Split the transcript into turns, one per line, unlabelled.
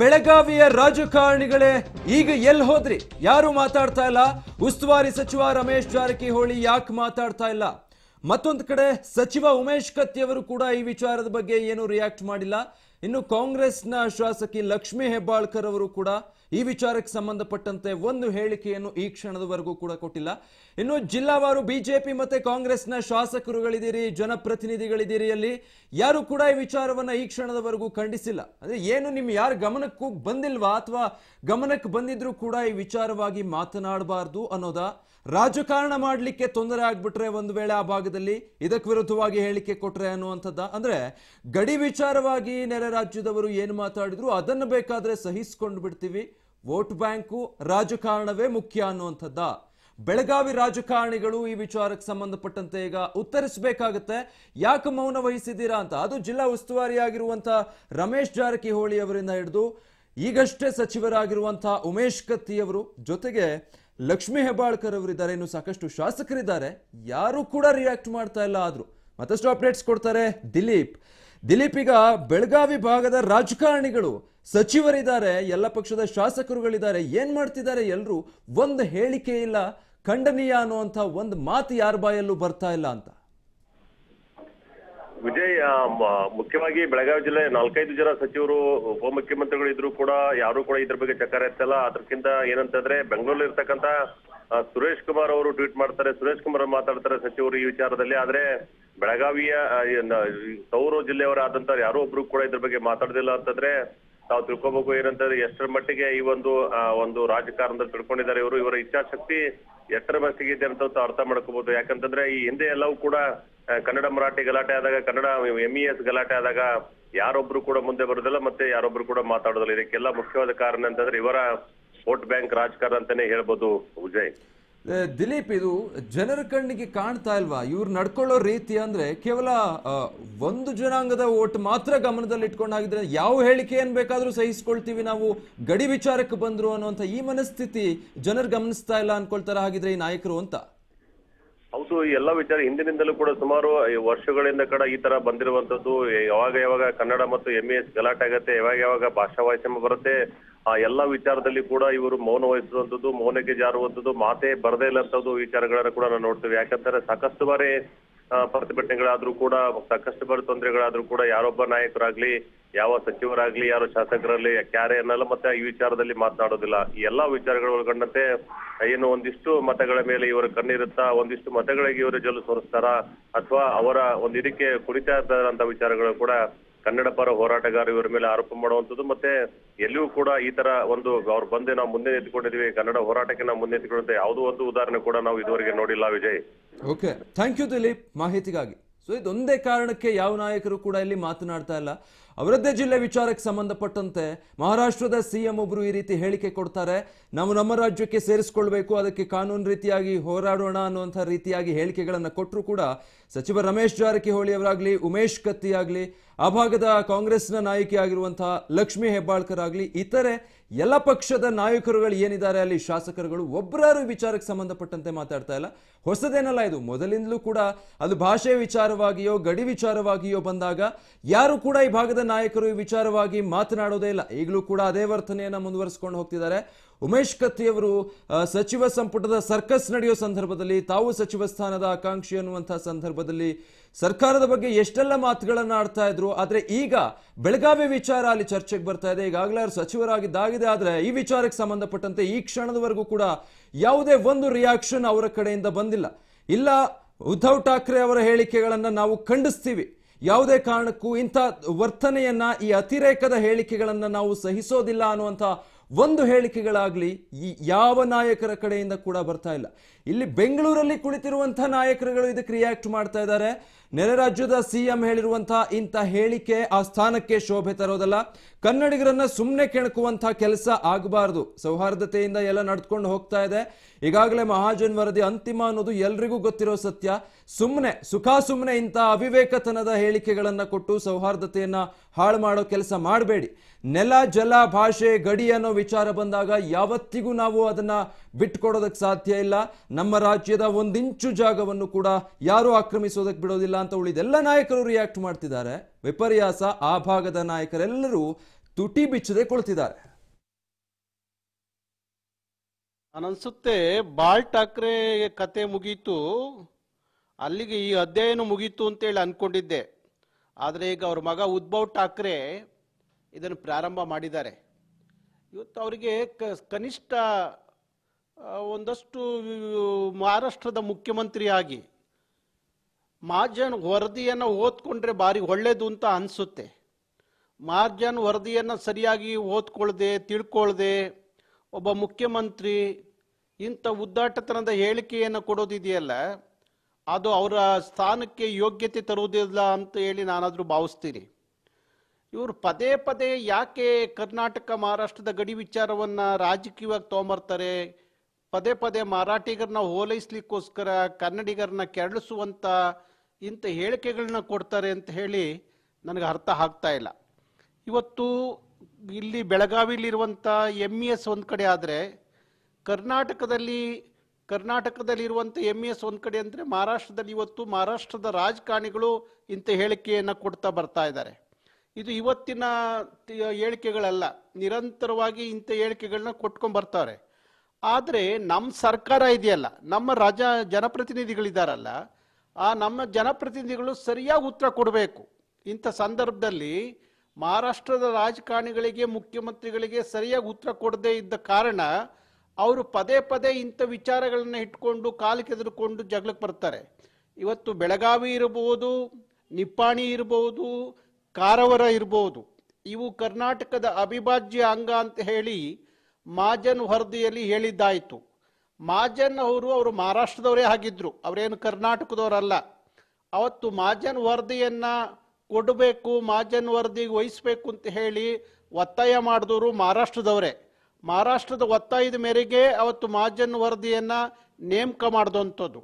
ಬೆಳಗಾವಿಯ ರಾಜಕಾರಣಿಗಳೇ ಈಗ ಎಲ್ಲಿ ಹೋದ್ರಿ ಯಾರು ಮಾತಾಡ್ತಾ ಇಲ್ಲ ಉಸ್ತುವಾರಿ ಸಚಿವ ರಮೇಶ್ ಜಾರಕಿಹೊಳಿ ಯಾಕೆ ಮಾತಾಡ್ತಾ ಇಲ್ಲ ಮತ್ತೊಂದು ಕಡೆ ಸಚಿವ ಉಮೇಶ್ ಕತ್ತಿ ಅವರು ಕೂಡ ಈ ವಿಚಾರದ ಬಗ್ಗೆ ಏನು ರಿಯಾಕ್ಟ್ ಮಾಡಿಲ್ಲ ಇನ್ನು ಕಾಂಗ್ರೆಸ್ನ ಶಾಸಕಿ ಲಕ್ಷ್ಮೀ ಹೆಬ್ಬಾಳ್ಕರ್ ಅವರು ಕೂಡ ಈ ವಿಚಾರಕ್ಕೆ ಸಂಬಂಧಪಟ್ಟಂತೆ ಒಂದು ಹೇಳಿಕೆಯನ್ನು ಈ ಕ್ಷಣದವರೆಗೂ ಕೂಡ ಕೊಟ್ಟಿಲ್ಲ ಇನ್ನು ಜಿಲ್ಲಾವಾರು ಬಿಜೆಪಿ ಮತ್ತೆ ಕಾಂಗ್ರೆಸ್ನ ಶಾಸಕರುಗಳಿದ್ದೀರಿ ಜನಪ್ರತಿನಿಧಿಗಳಿದ್ದೀರಿ ಅಲ್ಲಿ ಯಾರು ಕೂಡ ಈ ವಿಚಾರವನ್ನ ಈ ಕ್ಷಣದವರೆಗೂ ಖಂಡಿಸಿಲ್ಲ ಅಂದ್ರೆ ಏನು ನಿಮ್ ಯಾರು ಗಮನಕ್ಕೂ ಬಂದಿಲ್ವಾ ಅಥವಾ ಗಮನಕ್ಕೆ ಬಂದಿದ್ರು ಕೂಡ ಈ ವಿಚಾರವಾಗಿ ಮಾತನಾಡಬಾರ್ದು ಅನ್ನೋದ ರಾಜಕಾರಣ ಮಾಡಲಿಕ್ಕೆ ತೊಂದರೆ ಆಗ್ಬಿಟ್ರೆ ಒಂದು ವೇಳೆ ಆ ಭಾಗದಲ್ಲಿ ಇದಕ್ಕೆ ವಿರುದ್ಧವಾಗಿ ಹೇಳಿಕೆ ಕೊಟ್ರೆ ಅನ್ನುವಂಥದ್ದ ಅಂದ್ರೆ ಗಡಿ ವಿಚಾರವಾಗಿ ನೆರೆ ರಾಜ್ಯದವರು ಏನು ಮಾತಾಡಿದ್ರು ಅದನ್ನು ಬೇಕಾದ್ರೆ ಸಹಿಸಿಕೊಂಡು ಬಿಡ್ತೀವಿ ವೋಟ್ ಬ್ಯಾಂಕು ರಾಜಕಾರಣವೇ ಮುಖ್ಯ ಅನ್ನುವಂಥದ್ದ ಬೆಳಗಾವಿ ರಾಜಕಾರಣಿಗಳು ಈ ವಿಚಾರಕ್ಕೆ ಸಂಬಂಧಪಟ್ಟಂತೆ ಈಗ ಉತ್ತರಿಸಬೇಕಾಗತ್ತೆ ಯಾಕೆ ಮೌನ ವಹಿಸಿದ್ದೀರಾ ಅಂತ ಅದು ಜಿಲ್ಲಾ ಉಸ್ತುವಾರಿಯಾಗಿರುವಂಥ ರಮೇಶ್ ಜಾರಕಿಹೊಳಿ ಅವರಿಂದ ಹಿಡಿದು ಈಗಷ್ಟೇ ಸಚಿವರಾಗಿರುವಂಥ ಉಮೇಶ್ ಕತ್ತಿ ಅವರು ಜೊತೆಗೆ ಲಕ್ಷ್ಮೀ ಹೆಬ್ಬಾಳ್ಕರ್ ಅವರಿದ್ದಾರೆ ಇನ್ನು ಸಾಕಷ್ಟು ಶಾಸಕರಿದ್ದಾರೆ ಯಾರು ಕೂಡ ರಿಯಾಕ್ಟ್ ಮಾಡ್ತಾ ಇಲ್ಲ ಆದ್ರು ಮತ್ತಷ್ಟು ಅಪ್ಡೇಟ್ಸ್ ಕೊಡ್ತಾರೆ ದಿಲೀಪ್ ದಿಲೀಪ್ ಈಗ ಬೆಳಗಾವಿ ಭಾಗದ ರಾಜಕಾರಣಿಗಳು ಸಚಿವರಿದ್ದಾರೆ ಎಲ್ಲ ಪಕ್ಷದ ಶಾಸಕರುಗಳಿದ್ದಾರೆ ಏನ್ ಮಾಡ್ತಿದ್ದಾರೆ ಎಲ್ಲರೂ ಒಂದು ಹೇಳಿಕೆ ಇಲ್ಲ ಖಂಡನೀಯ ಅನ್ನುವಂಥ ಒಂದು ಮಾತು ಯಾರ ಬಾಯಲ್ಲೂ ಬರ್ತಾ ಇಲ್ಲ ಅಂತ
ವಿಜಯ್ ಮುಖ್ಯವಾಗಿ ಬೆಳಗಾವಿ ಜಿಲ್ಲೆ ನಾಲ್ಕೈದು ಜನ ಸಚಿವರು ಉಪಮುಖ್ಯಮಂತ್ರಿಗಳು ಇದ್ರು ಕೂಡ ಯಾರು ಕೂಡ ಇದ್ರ ಬಗ್ಗೆ ಚಕಾರ ಇರ್ತಲ್ಲ ಅದಕ್ಕಿಂತ ಏನಂತಂದ್ರೆ ಬೆಂಗಳೂರಲ್ಲಿ ಇರ್ತಕ್ಕಂತ ಸುರೇಶ್ ಕುಮಾರ್ ಅವರು ಟ್ವೀಟ್ ಮಾಡ್ತಾರೆ ಸುರೇಶ್ ಕುಮಾರ್ ಮಾತಾಡ್ತಾರೆ ಸಚಿವರು ಈ ವಿಚಾರದಲ್ಲಿ ಆದ್ರೆ ಬೆಳಗಾವಿಯ ಸೌರ ಜಿಲ್ಲೆಯವರಾದಂತ ಯಾರೋ ಒಬ್ರು ಕೂಡ ಇದ್ರ ಬಗ್ಗೆ ಮಾತಾಡೋದಿಲ್ಲ ಅಂತಂದ್ರೆ ತಾವು ತಿಳ್ಕೊಬೇಕು ಏನಂತಂದ್ರೆ ಎಷ್ಟರ ಮಟ್ಟಿಗೆ ಈ ಒಂದು ಒಂದು ರಾಜಕಾರಣದಲ್ಲಿ ತಿಳ್ಕೊಂಡಿದ್ದಾರೆ ಇವರು ಇವರ ಇಚ್ಛಾಶಕ್ತಿ ಎಷ್ಟರ ಮಟ್ಟಿಗೆ ಇದೆ ಅಂತ ಅರ್ಥ ಮಾಡ್ಕೋಬಹುದು ಯಾಕಂತಂದ್ರೆ ಈ ಹಿಂದೆ ಎಲ್ಲವೂ ಕೂಡ ಕನ್ನಡ ಮರಾಠಿ ಗಲಾಟೆ ಆದಾಗ ಕನ್ನಡ ಎಂಇಎಸ್ e ಗಲಾಟೆ ಆದಾಗ ಯಾರೊಬ್ರು ಕೂಡ ಮುಂದೆ ಬರೋದಿಲ್ಲ ಮತ್ತೆ ಯಾರೊಬ್ರು ಕೂಡ ಮಾತಾಡೋದಿಲ್ಲ ಇದಕ್ಕೆಲ್ಲ ಮುಖ್ಯವಾದ ಕಾರಣ ಅಂತಂದ್ರೆ ಇವರ ವೋಟ್ ಬ್ಯಾಂಕ್ ರಾಜಕಾರಣ ಅಂತಾನೆ ಹೇಳ್ಬೋದು ವಿಜಯ್
ದಿಲೀಪ್ ಇದು ಜನರ ಕಣ್ಣಿಗೆ ಕಾಣ್ತಾ ಇಲ್ವಾ ಇವ್ರು ನಡ್ಕೊಳ್ಳೋ ರೀತಿ ಅಂದ್ರೆ ಕೇವಲ ಒಂದು ಜನಾಂಗದ ಓಟ್ ಮಾತ್ರ ಗಮನದಲ್ಲಿ ಇಟ್ಕೊಂಡಾಗಿದ್ರೆ ಯಾವ ಏನ್ ಬೇಕಾದ್ರೂ
ಸಹಿಸ್ಕೊಳ್ತೀವಿ
ನಾವು ಗಡಿ ವಿಚಾರಕ್ಕೆ ಬಂದ್ರು ಅನ್ನುವಂತ ಈ ಮನಸ್ಥಿತಿ ಜನರು ಗಮನಿಸ್ತಾ ಇಲ್ಲ ಅನ್ಕೊಳ್ತಾರ ಹಾಗಿದ್ರೆ ಈ ನಾಯಕರು ಅಂತ
ಹೌದು ಎಲ್ಲ ವಿಚಾರ ಹಿಂದಿನಿಂದಲೂ ಕೂಡ ಸುಮಾರು ವರ್ಷಗಳಿಂದ ಕೂಡ ಈ ತರ ಬಂದಿರುವಂತದ್ದು ಯಾವಾಗ ಯಾವಾಗ ಕನ್ನಡ ಮತ್ತು ಎಂ ಎಸ್ ಗಲಾಟೆ ಆಗತ್ತೆ ಯಾವಾಗ ಯಾವಾಗ ಭಾಷಾ ವಾಯ್ಸಮ ಬರುತ್ತೆ ಆ ಎಲ್ಲ ವಿಚಾರದಲ್ಲಿ ಕೂಡ ಇವರು ಮೌನ ವಹಿಸುವಂತದ್ದು ಮೌನಕ್ಕೆ ಜಾರುವಂತದ್ದು ಮಾತೇ ಬರದೇ ಇಲ್ಲಂತದ್ದು ವಿಚಾರಗಳನ್ನ ಕೂಡ ನಾವು ನೋಡ್ತೇವೆ ಯಾಕಂದ್ರೆ ಸಾಕಷ್ಟು ಬಾರಿ ಪ್ರತಿಭಟನೆಗಳಾದ್ರೂ ಕೂಡ ಸಾಕಷ್ಟು ಬಾರಿ ತೊಂದರೆಗಳಾದ್ರೂ ಕೂಡ ಯಾರೊಬ್ಬ ನಾಯಕರಾಗ್ಲಿ ಯಾವ ಸಚಿವರಾಗ್ಲಿ ಯಾರು ಶಾಸಕರಲ್ಲಿ ಕ್ಯಾರೆ ಅನ್ನಲ್ಲ ಮತ್ತೆ ಈ ವಿಚಾರದಲ್ಲಿ ಮಾತನಾಡೋದಿಲ್ಲ ಈ ಎಲ್ಲಾ ವಿಚಾರಗಳು ಒಳಗೊಂಡಂತೆ ಏನು ಒಂದಿಷ್ಟು ಮತಗಳ ಮೇಲೆ ಇವರ ಕಣ್ಣಿರುತ್ತಾ ಒಂದಿಷ್ಟು ಮತಗಳಿಗೆ ಇವರು ಜಲ್ಲು ಸೋರಿಸ್ತಾರ ಅಥವಾ ಅವರ ಒಂದು ಇದಕ್ಕೆ ಕುಣಿತಾ ಇರ್ತಾರಂತ ವಿಚಾರಗಳು ಕೂಡ ಕನ್ನಡ ಪರ ಹೋರಾಟಗಾರ ಇವರ ಮೇಲೆ ಆರೋಪ ಮಾಡುವಂಥದ್ದು ಮತ್ತೆ ಎಲ್ಲಿಯೂ ಕೂಡ ಈ ತರ ಒಂದು ಅವ್ರು ಬಂದೆ ನಾವು ಮುಂದೆ ನಿಂತ್ಕೊಂಡಿದ್ವಿ ಕನ್ನಡ ಹೋರಾಟಕ್ಕೆ ನಾವು ಮುಂದೆ ನಿಂತ್ಕೊಂಡಂತೆ ಯಾವುದೋ ಒಂದು ಉದಾಹರಣೆ ಕೂಡ ನಾವು ಇದುವರೆಗೆ ನೋಡಿಲ್ಲ Vijay
okay thank you Dileep ಮಾಹಿತಿಗಾಗಿ ಸೊ ಇದೊಂದೇ ಕಾರಣಕ್ಕೆ ಯಾವ ನಾಯಕರು ಕೂಡ ಇಲ್ಲಿ ಮಾತನಾಡ್ತಾ ಇಲ್ಲ ಅವರದ್ದೇ ಜಿಲ್ಲೆ ವಿಚಾರಕ್ಕೆ ಸಂಬಂಧಪಟ್ಟಂತೆ ಮಹಾರಾಷ್ಟ್ರದ ಸಿಎಂ ಒಬ್ರು ಈ ರೀತಿ ಹೇಳಿಕೆ ಕೊಡ್ತಾರೆ ನಾವು ನಮ್ಮ ರಾಜ್ಯಕ್ಕೆ ಸೇರಿಸ್ಕೊಳ್ಬೇಕು ಅದಕ್ಕೆ ಕಾನೂನು ರೀತಿಯಾಗಿ ಹೋರಾಡೋಣ ಅನ್ನುವಂಥ ರೀತಿಯಾಗಿ ಹೇಳಿಕೆಗಳನ್ನು ಕೊಟ್ಟರು ಕೂಡ ಸಚಿವ ರಮೇಶ್ ಜಾರಕಿಹೊಳಿ ಅವರಾಗಲಿ ಉಮೇಶ್ ಕತ್ತಿ ಆಗಲಿ ಆ ಭಾಗದ ಕಾಂಗ್ರೆಸ್ನ ನಾಯಕಿ ಆಗಿರುವಂತಹ ಲಕ್ಷ್ಮೀ ಹೆಬ್ಬಾಳ್ಕರ್ ಆಗಲಿ ಇತರೆ ಎಲ್ಲ ಪಕ್ಷದ ನಾಯಕರುಗಳು ಏನಿದ್ದಾರೆ ಅಲ್ಲಿ ಶಾಸಕರುಗಳು ಒಬ್ಬರಾರು ವಿಚಾರಕ್ಕೆ ಸಂಬಂಧಪಟ್ಟಂತೆ ಮಾತಾಡ್ತಾ ಇಲ್ಲ ಹೊಸದೇನಲ್ಲ ಇದು ಮೊದಲಿಂದಲೂ ಕೂಡ ಅದು ಭಾಷೆ ವಿಚಾರವಾಗಿಯೋ ಗಡಿ ವಿಚಾರವಾಗಿಯೋ ಬಂದಾಗ ಯಾರು ಕೂಡ ಈ ಭಾಗದ ನಾಯಕರು ಈ ವಿಚಾರವಾಗಿ ಮಾತನಾಡೋದೇ ಇಲ್ಲ ಈಗಲೂ ಕೂಡ ಅದೇ ವರ್ತನೆಯನ್ನು ಮುಂದುವರಿಸಿಕೊಂಡು ಹೋಗ್ತಿದ್ದಾರೆ ಉಮೇಶ್ ಅವರು ಸಚಿವ ಸಂಪುಟದ ಸರ್ಕಸ್ ನಡೆಯೋ ಸಂದರ್ಭದಲ್ಲಿ ತಾವು ಸಚಿವ ಸ್ಥಾನದ ಆಕಾಂಕ್ಷಿ ಅನ್ನುವಂತಹ ಸಂದರ್ಭದಲ್ಲಿ ಸರ್ಕಾರದ ಬಗ್ಗೆ ಎಷ್ಟೆಲ್ಲ ಮಾತುಗಳನ್ನು ಆಡ್ತಾ ಇದ್ರು ಆದರೆ ಈಗ ಬೆಳಗಾವಿ ವಿಚಾರ ಅಲ್ಲಿ ಚರ್ಚೆಗೆ ಬರ್ತಾ ಇದೆ ಈಗಾಗಲೇ ಅವರು ಸಚಿವರಾಗಿದ್ದಾಗಿದೆ ಆದರೆ ಈ ವಿಚಾರಕ್ಕೆ ಸಂಬಂಧಪಟ್ಟಂತೆ ಈ ಕ್ಷಣದವರೆಗೂ ಕೂಡ ಯಾವುದೇ ಒಂದು ರಿಯಾಕ್ಷನ್ ಅವರ ಕಡೆಯಿಂದ ಬಂದಿಲ್ಲ ಇಲ್ಲ ಉದ್ಧವ್ ಠಾಕ್ರೆ ಅವರ ಹೇಳಿಕೆಗಳನ್ನು ನಾವು ಖಂಡಿಸ್ತೀವಿ ಯಾವುದೇ ಕಾರಣಕ್ಕೂ ಇಂಥ ವರ್ತನೆಯನ್ನ ಈ ಅತಿರೇಕದ ಹೇಳಿಕೆಗಳನ್ನು ನಾವು ಸಹಿಸೋದಿಲ್ಲ ಅನ್ನುವಂಥ ಒಂದು ಹೇಳಿಕೆಗಳಾಗಲಿ ಈ ಯಾವ ನಾಯಕರ ಕಡೆಯಿಂದ ಕೂಡ ಬರ್ತಾ ಇಲ್ಲ ಇಲ್ಲಿ ಬೆಂಗಳೂರಲ್ಲಿ ಕುಳಿತಿರುವಂಥ ನಾಯಕರುಗಳು ಇದಕ್ಕೆ ರಿಯಾಕ್ಟ್ ಮಾಡ್ತಾ ಇದ್ದಾರೆ ನೆರೆ ರಾಜ್ಯದ ಸಿಎಂ ಹೇಳಿರುವಂತಹ ಇಂಥ ಹೇಳಿಕೆ ಆ ಸ್ಥಾನಕ್ಕೆ ಶೋಭೆ ತರೋದಲ್ಲ ಕನ್ನಡಿಗರನ್ನ ಸುಮ್ಮನೆ ಕೆಣಕುವಂತಹ ಕೆಲಸ ಆಗಬಾರದು ಸೌಹಾರ್ದತೆಯಿಂದ ಎಲ್ಲ ನಡ್ಕೊಂಡು ಹೋಗ್ತಾ ಇದೆ ಈಗಾಗಲೇ ಮಹಾಜನ್ ವರದಿ ಅಂತಿಮ ಅನ್ನೋದು ಎಲ್ರಿಗೂ ಗೊತ್ತಿರೋ ಸತ್ಯ ಸುಮ್ಮನೆ ಸುಖ ಸುಮ್ಮನೆ ಇಂಥ ಅವಿವೇಕತನದ ಹೇಳಿಕೆಗಳನ್ನು ಕೊಟ್ಟು ಸೌಹಾರ್ದತೆಯನ್ನ ಹಾಳು ಮಾಡೋ ಕೆಲಸ ಮಾಡಬೇಡಿ ನೆಲ ಜಲ ಭಾಷೆ ಗಡಿ ಅನ್ನೋ ವಿಚಾರ ಬಂದಾಗ ಯಾವತ್ತಿಗೂ ನಾವು ಅದನ್ನ ಬಿಟ್ಕೊಡೋದಕ್ಕೆ ಸಾಧ್ಯ ಇಲ್ಲ ನಮ್ಮ ರಾಜ್ಯದ ಒಂದಿಂಚು ಜಾಗವನ್ನು ಕೂಡ ಯಾರೂ ಆಕ್ರಮಿಸೋದಕ್ಕೆ ಬಿಡೋದಿಲ್ಲ ಅಂತ ಉಳಿದೆಲ್ಲ ನಾಯಕರು ರಿಯಾಕ್ಟ್ ಮಾಡ್ತಿದ್ದಾರೆ ವಿಪರ್ಯಾಸ ಆ ಭಾಗದ ನಾಯಕರೆಲ್ಲರೂ ತುಟಿ ಬಿಚ್ಚದೆ
ಕೊಳ್ತಿದ್ದಾರೆ ಅನನ್ಸುತ್ತೆ ಬಾಳ್ ಠಾಕ್ರೆ ಕತೆ ಮುಗೀತು ಅಲ್ಲಿಗೆ ಈ ಅಧ್ಯಯನ ಮುಗೀತು ಅಂತೇಳಿ ಅನ್ಕೊಂಡಿದ್ದೆ ಆದರೆ ಈಗ ಅವ್ರ ಮಗ ಉದ್ಭವ್ ಠಾಕ್ರೆ ಇದನ್ನು ಪ್ರಾರಂಭ ಮಾಡಿದ್ದಾರೆ ಇವತ್ತು ಅವರಿಗೆ ಕನಿಷ್ಠ ಒಂದಷ್ಟು ಮಹಾರಾಷ್ಟ್ರದ ಮುಖ್ಯಮಂತ್ರಿಯಾಗಿ ಮಾರ್ಜನ್ ವರದಿಯನ್ನು ಓದ್ಕೊಂಡ್ರೆ ಭಾರಿ ಒಳ್ಳೆಯದು ಅಂತ ಅನಿಸುತ್ತೆ ಮಾರ್ಜನ್ ವರದಿಯನ್ನು ಸರಿಯಾಗಿ ಓದ್ಕೊಳ್ಳದೆ ತಿಳ್ಕೊಳ್ಳದೆ ಒಬ್ಬ ಮುಖ್ಯಮಂತ್ರಿ ಇಂಥ ಉದ್ದಾಟತನದ ಹೇಳಿಕೆಯನ್ನು ಕೊಡೋದಿದೆಯಲ್ಲ ಅದು ಅವರ ಸ್ಥಾನಕ್ಕೆ ಯೋಗ್ಯತೆ ತರುವುದಿಲ್ಲ ಅಂತ ಹೇಳಿ ನಾನಾದರೂ ಭಾವಿಸ್ತೀನಿ ಇವರು ಪದೇ ಪದೇ ಯಾಕೆ ಕರ್ನಾಟಕ ಮಹಾರಾಷ್ಟ್ರದ ಗಡಿ ವಿಚಾರವನ್ನು ರಾಜಕೀಯವಾಗಿ ತೊಗೊಂಬರ್ತಾರೆ ಪದೇ ಪದೇ ಮರಾಠಿಗರನ್ನ ಹೋಲೈಸ್ಲಿಕ್ಕೋಸ್ಕರ ಕನ್ನಡಿಗರನ್ನ ಕೆರಳಿಸುವಂಥ ಇಂಥ ಹೇಳಿಕೆಗಳನ್ನ ಕೊಡ್ತಾರೆ ಅಂತ ಹೇಳಿ ನನಗೆ ಅರ್ಥ ಆಗ್ತಾ ಇಲ್ಲ ಇವತ್ತು ಇಲ್ಲಿ ಬೆಳಗಾವಿಲಿರುವಂಥ ಎಮ್ ಇ e ಎಸ್ ಒಂದು ಕಡೆ ಆದರೆ ಕರ್ನಾಟಕದಲ್ಲಿ ಕರ್ನಾಟಕದಲ್ಲಿರುವಂಥ ಎಮ್ ಇ e ಎಸ್ ಒಂದು ಕಡೆ ಅಂದರೆ ಮಹಾರಾಷ್ಟ್ರದಲ್ಲಿ ಇವತ್ತು ಮಹಾರಾಷ್ಟ್ರದ ರಾಜಕಾರಣಿಗಳು ಇಂಥ ಹೇಳಿಕೆಯನ್ನು ಕೊಡ್ತಾ ಬರ್ತಾ ಇದ್ದಾರೆ ಇದು ಇವತ್ತಿನ ಹೇಳಿಕೆಗಳಲ್ಲ ನಿರಂತರವಾಗಿ ಇಂಥ ಹೇಳಿಕೆಗಳನ್ನ ಕೊಟ್ಕೊಂಡು ಬರ್ತಾರೆ ಆದರೆ ನಮ್ಮ ಸರ್ಕಾರ ಇದೆಯಲ್ಲ ನಮ್ಮ ರಾಜ ಜನಪ್ರತಿನಿಧಿಗಳಿದಾರಲ್ಲ ಆ ನಮ್ಮ ಜನಪ್ರತಿನಿಧಿಗಳು ಸರಿಯಾಗಿ ಉತ್ತರ ಕೊಡಬೇಕು ಇಂಥ ಸಂದರ್ಭದಲ್ಲಿ ಮಹಾರಾಷ್ಟ್ರದ ರಾಜಕಾರಣಿಗಳಿಗೆ ಮುಖ್ಯಮಂತ್ರಿಗಳಿಗೆ ಸರಿಯಾಗಿ ಉತ್ತರ ಕೊಡದೇ ಇದ್ದ ಕಾರಣ ಅವರು ಪದೇ ಪದೇ ಇಂಥ ವಿಚಾರಗಳನ್ನು ಇಟ್ಕೊಂಡು ಕಾಲು ಕೆದರ್ಕೊಂಡು ಜಗಳಕ್ಕೆ ಬರ್ತಾರೆ ಇವತ್ತು ಬೆಳಗಾವಿ ಇರಬಹುದು ನಿಪ್ಪಾಣಿ ಇರಬಹುದು ಕಾರವಾರ ಇರಬಹುದು ಇವು ಕರ್ನಾಟಕದ ಅವಿಭಾಜ್ಯ ಅಂಗ ಅಂತ ಹೇಳಿ ಮಾಜನ್ ವರದಿಯಲ್ಲಿ ಹೇಳಿದ್ದಾಯಿತು ಮಾಜನ್ ಅವರು ಅವರು ಮಹಾರಾಷ್ಟ್ರದವರೇ ಆಗಿದ್ದರು ಅವರೇನು ಕರ್ನಾಟಕದವರಲ್ಲ ಅವತ್ತು ಮಾಜನ್ ವರದಿಯನ್ನ ಕೊಡಬೇಕು ಮಾಜನ್ ವರದಿಗೆ ವಹಿಸ್ಬೇಕು ಅಂತ ಹೇಳಿ ಒತ್ತಾಯ ಮಾಡಿದವರು ಮಹಾರಾಷ್ಟ್ರದವರೇ ಮಹಾರಾಷ್ಟ್ರದ ಒತ್ತಾಯದ ಮೇರೆಗೆ ಅವತ್ತು ಮಾಜನ್ ವರದಿಯನ್ನ ನೇಮಕ ಮಾಡಿದಂಥದ್ದು